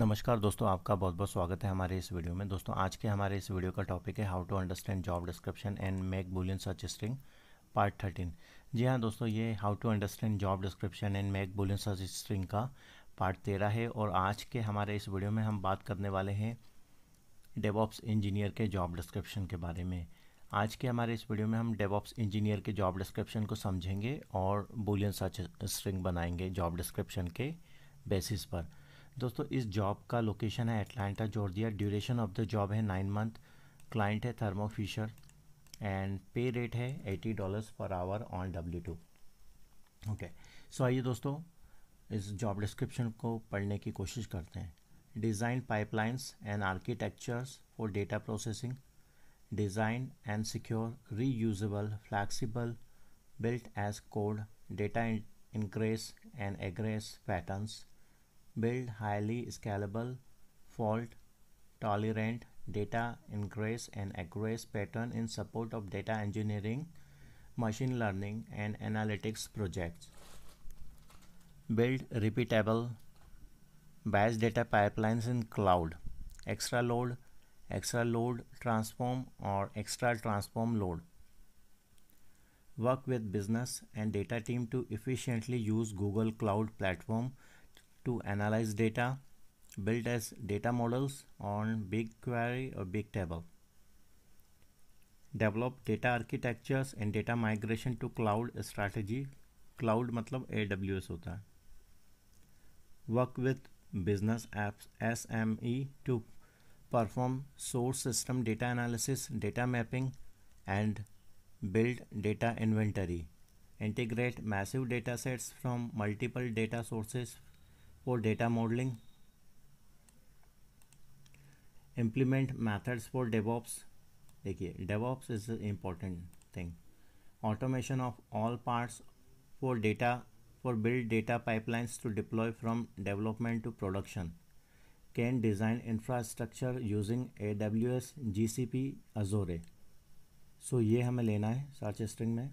नमस्कार दोस्तों आपका बहुत बहुत स्वागत है हमारे इस वीडियो में दोस्तों आज के हमारे इस वीडियो का टॉपिक है how to understand job description and make Boolean search string part thirteen जी हाँ दोस्तों ये how to understand job description and make Boolean search string का पार्ट तेरह है और आज के हमारे इस वीडियो में हम बात करने वाले हैं डेवॉप्स इंजीनियर के जॉब डिस्क्रिप्शन के बारे में आज के हमारे इस वीडियो में हम डेवॉप्स इंजीनियर के जॉब डिस्क्रिप्शन को समझेंगे और बुलियन सर्च स्ट्रिंग बनाएंगे जॉब डिस्क्रिप्शन के बेसिस पर दोस्तों इस जॉब का लोकेशन है Atlanta Georgia duration of the job है नाइन मंथ क्लाइंट है Thermo Fisher and pay rate है eighty dollars per hour on W two okay so आइए दोस्तों इस जॉब डिस्क्रिप्शन को पढ़ने की कोशिश करते हैं design pipelines and architectures for data processing design and secure usable flexible built as code data ingress and egress patterns build highly scalable, fault tolerant data ingress and egress pattern in support of data engineering, machine learning and analytics projects. Build repeatable batch data pipelines in cloud, extra load, extra load transform or extra transform load. Work with business and data team to efficiently use Google Cloud platform to analyze data built as data models on big query or big table. Develop data architectures and data migration to cloud strategy. Cloud मतलब AWS होता है. Work with business apps SME to perform source system data analysis, data mapping, and build data inventory. Integrate massive datasets from multiple data sources for data modeling implement methods for DevOps देखिए DevOps is an important thing automation of all parts for data for build data pipelines to deploy from development to production can design infrastructure using AWS GCP Azure so, ye hame lena hai search string mein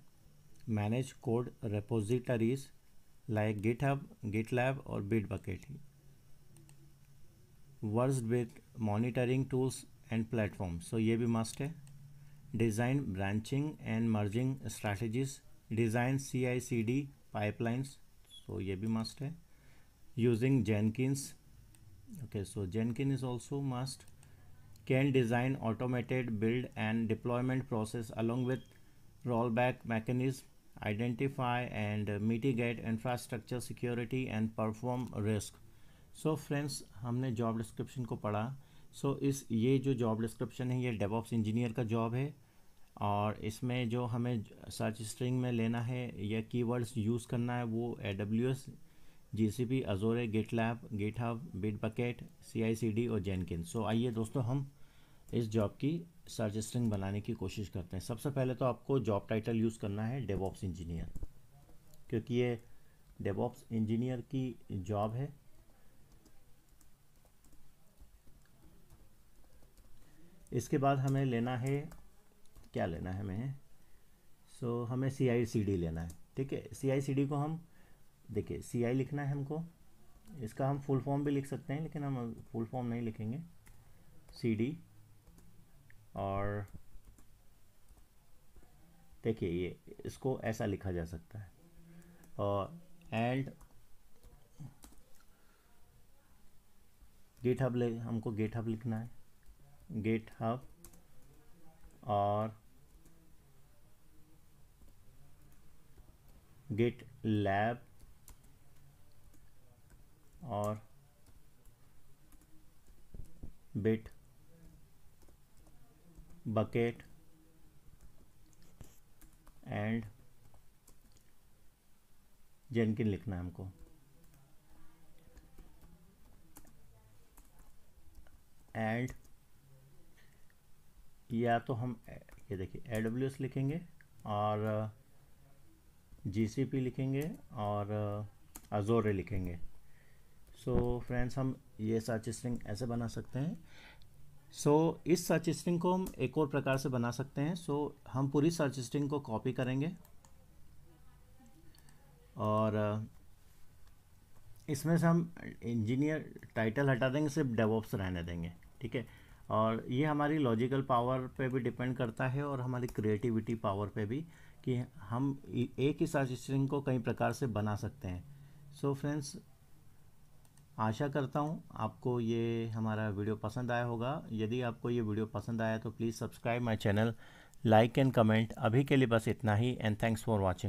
manage code repositories like GitHub, GitLab or Bitbucket. Works with monitoring tools and platforms. So ये भी must है. Design branching and merging strategies. Design CI/CD pipelines. So ये भी must है. Using Jenkins. Okay, so Jenkins is also must. Can design automated build and deployment process along with rollback mechanism identify and mitigate infrastructure security and perform risk so so friends हमने job description को पढ़ा सो so इस ये जो job description है ये DevOps engineer का job है और इसमें जो हमें सर्च स्ट्रिंग में लेना है या कीवर्ड्स यूज़ करना है वो A W S G C P Azure GitLab GitHub Bitbucket C I C D और जेनकिन सो आइए दोस्तों हम इस जॉब की सर्च बनाने की कोशिश करते हैं सबसे पहले तो आपको जॉब टाइटल यूज़ करना है डेवॉप्स इंजीनियर क्योंकि ये डेवॉप्स इंजीनियर की जॉब है इसके बाद हमें लेना है क्या लेना है हमें सो so, हमें सी आई सी डी लेना है ठीक है सी आई सी डी को हम देखिए सी आई लिखना है हमको इसका हम फुल फॉर्म भी लिख सकते हैं लेकिन हम फुल फॉर्म नहीं लिखेंगे सी डी और देखिए ये इसको ऐसा लिखा जा सकता है और एंड गेट हब ले हमको गेट हब लिखना है गेट हब और गेट लैब और बेट bucket एंड जेनकिन लिखना है हमको एंड या तो हम ये देखिए ए डब्ल्यू एस लिखेंगे और जी सी पी लिखेंगे और अजोरे uh, लिखेंगे सो so, फ्रेंड्स हम ये सारी स्ट्रिंग ऐसे बना सकते हैं सो so, इस सर्च स्ट्रिंग को हम एक और प्रकार से बना सकते हैं सो so, हम पूरी सर्च स्ट्रिंग को कॉपी करेंगे और इसमें से हम इंजीनियर टाइटल हटा देंगे सिर्फ डेवॉप्स रहने देंगे ठीक है और ये हमारी लॉजिकल पावर पे भी डिपेंड करता है और हमारी क्रिएटिविटी पावर पे भी कि हम एक ही सर्च स्ट्रिंग को कई प्रकार से बना सकते हैं सो so, फ्रेंड्स आशा करता हूँ आपको ये हमारा वीडियो पसंद आया होगा यदि आपको ये वीडियो पसंद आया तो please subscribe my channel like and comment अभी के लिए बस इतना ही एंड थैंक्स फॉर वॉचिंग